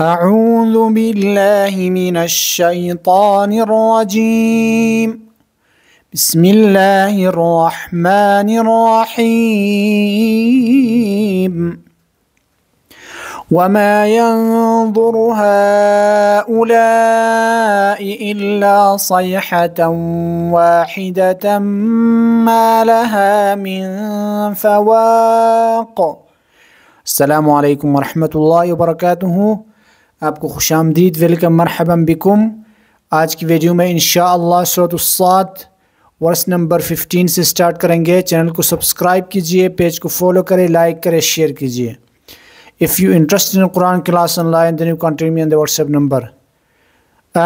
أعوذ بالله من الشيطان الرجيم بسم الله الرحمن الرحيم وما ينظر هؤلاء إلا صيحة واحدة ما لها من فواق السلام عليكم ورحمة الله وبركاته आपको खुश आमदीद वेलकम मरहबम बिकुम आज की वीडियो में इन शरतसात वर्स नंबर 15 से स्टार्ट करेंगे चैनल को सब्सक्राइब कीजिए पेज को फॉलो करें लाइक करें शेयर कीजिए if you interest in Quran class online then you contact me on WhatsApp number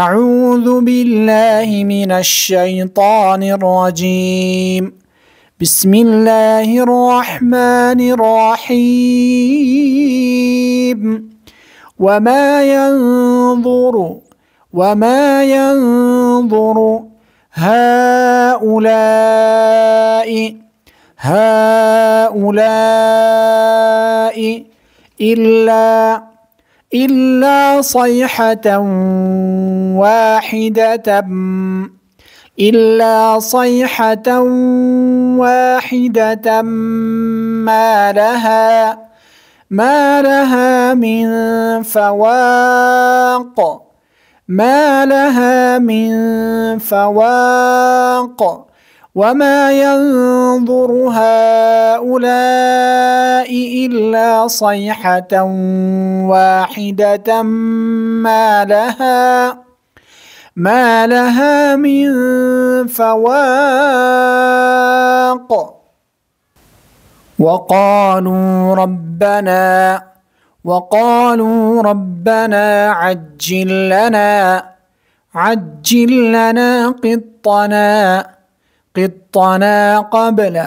أعوذ بالله من الشيطان الرجيم بسم الله الرحمن الرحيم وما ينظر وما ينظر هؤلاء هؤلاء إلا إلا صيحة واحدة إلا صيحة واحدة ما لها ما لها من فواق ما لها من فواق وما ينظر هؤلاء إلا صيحة واحدة ما لها ما لها من فواق وقالوا ربنا وقالوا ربنا عجل لنا عجل لنا قطنا قطنا قبل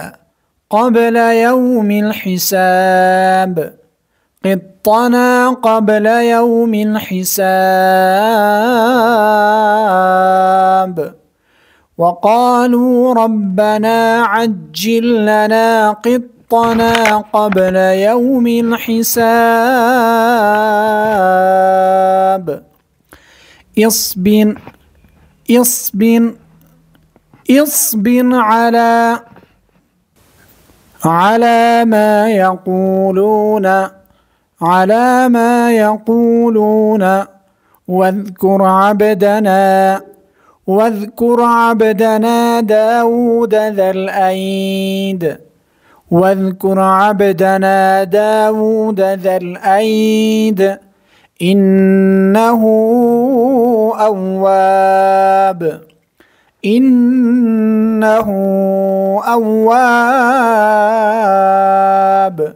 قبل يوم الحساب قطنا قبل يوم الحساب وقالوا ربنا عجل لنا قطنا طنا قبل يوم الحساب اصبر اصبر اصبر على على ما يقولون على ما يقولون واذكر عبدنا واذكر عبدنا داود ذا الأيد واذكر عبدنا داود ذا الأيد إنه أواب إنه أواب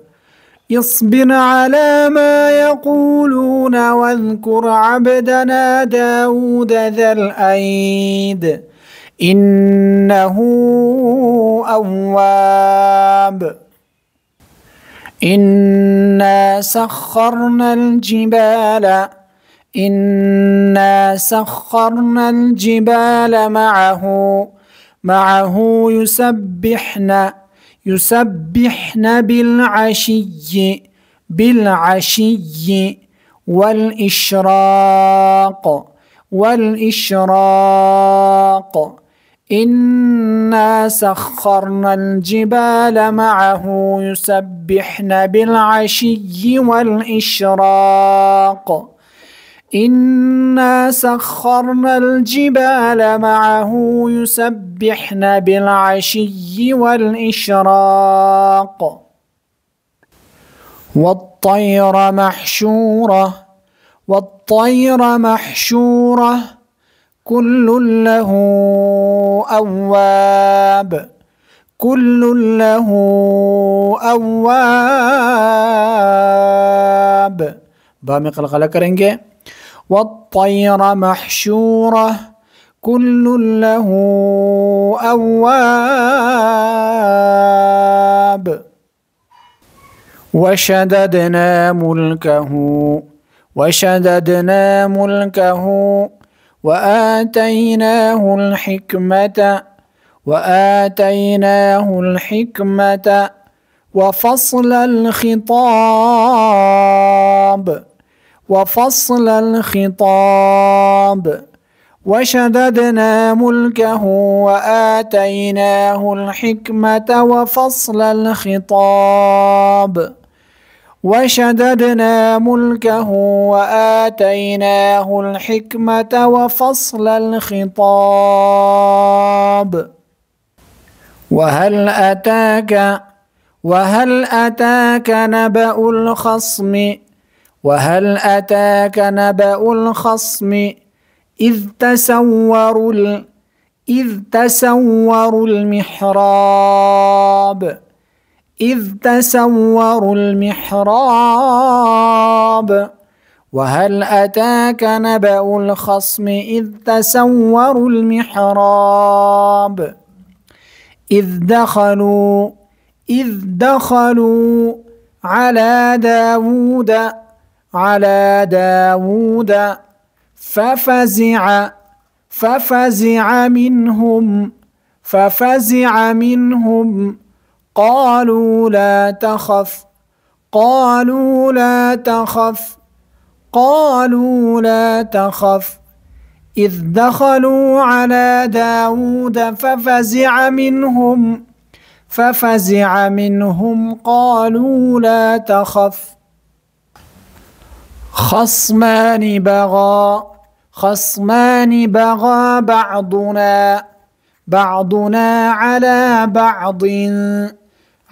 اصبر على ما يقولون واذكر عبدنا داود ذا الأيد إنه أواب إنا سخرنا الجبال إنا سخرنا الجبال معه معه يسبحن يسبحن بالعشي بالعشي والإشراق والإشراق إنا سخرنا الجبال معه يسبحن بالعشي والإشراق إنا سخرنا الجبال معه يسبحن بالعشي والإشراق والطير محشورة والطير محشوره كل له أواب كل له أواب بامي القلق كرنجة والطير محشورة كل له أواب وشددنا ملكه وشددنا ملكه وآتيناه الحكمة وآتيناه الحكمة وفصل الخطاب وفصل الخطاب وشددنا ملكه وآتيناه الحكمة وفصل الخطاب وشددنا ملكه واتيناه الحكمه وفصل الخطاب وهل اتاك وهل اتاك نبا الخصم وهل اتاك نبا الخصم اذ تسوروا اذ تسوروا المحراب إذ تسوروا المحراب وهل أتاك نبأ الخصم إذ تسوروا المحراب إذ دخلوا إذ دخلوا على داود على داود ففزع ففزع منهم ففزع منهم قالوا لا تخف قالوا لا تخف قالوا لا تخف إذ دخلوا على داود ففزع منهم ففزع منهم قالوا لا تخف خصمان بغى خصمان بغى بعضنا بعضنا على بعض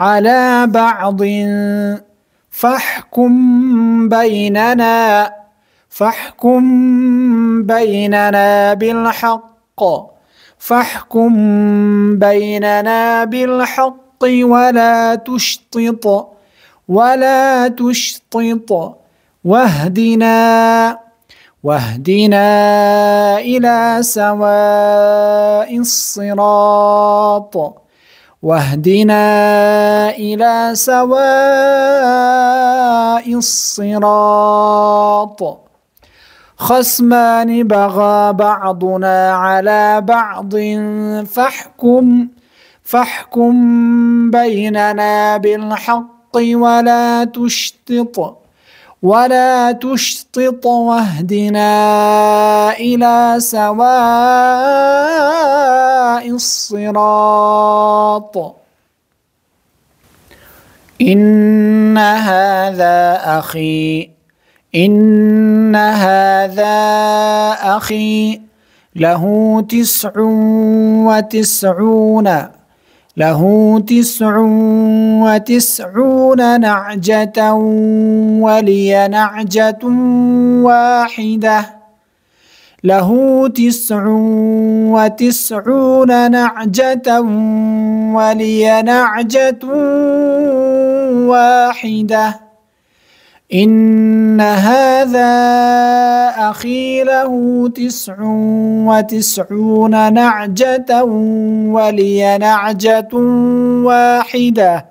على بعض فاحكم بيننا فاحكم بيننا بالحق فاحكم بيننا بالحق ولا تشطط ولا تشطط واهدنا واهدنا إلى سواء الصراط واهدنا الى سواء الصراط خصمان بغى بعضنا على بعض فاحكم فاحكم بيننا بالحق ولا تشتط ولا تشطط واهدنا الى سواء الصراط ان هذا اخي ان هذا اخي له تسع وتسعون له تسع وتسعون نعجة ولي نعجة واحدة له تسع وتسعون نعجة ولي نعجة واحدة إن هذا أخي له تسع وتسعون نعجة ولي نعجة واحدة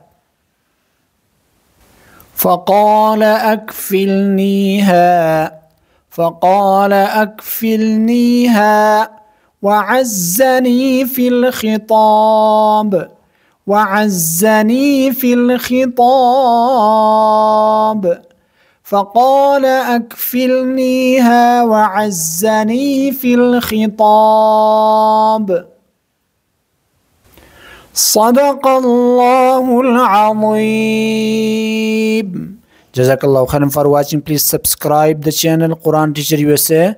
فقال أكفلنيها فقال أكفلنيها وعزني في الخطاب وعزني في الخطاب فقال أكفلنيها وعزني في الخطاب صدق الله العظيم جزاك الله خيرا for watching please subscribe the channel Quran Teacher USA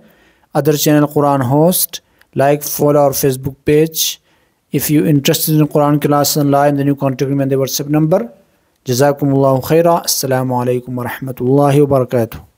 other channel Quran host like follow our Facebook page if you interested in Quran class online then you contact me on the WhatsApp number جزاكم الله خيرا السلام عليكم ورحمة الله وبركاته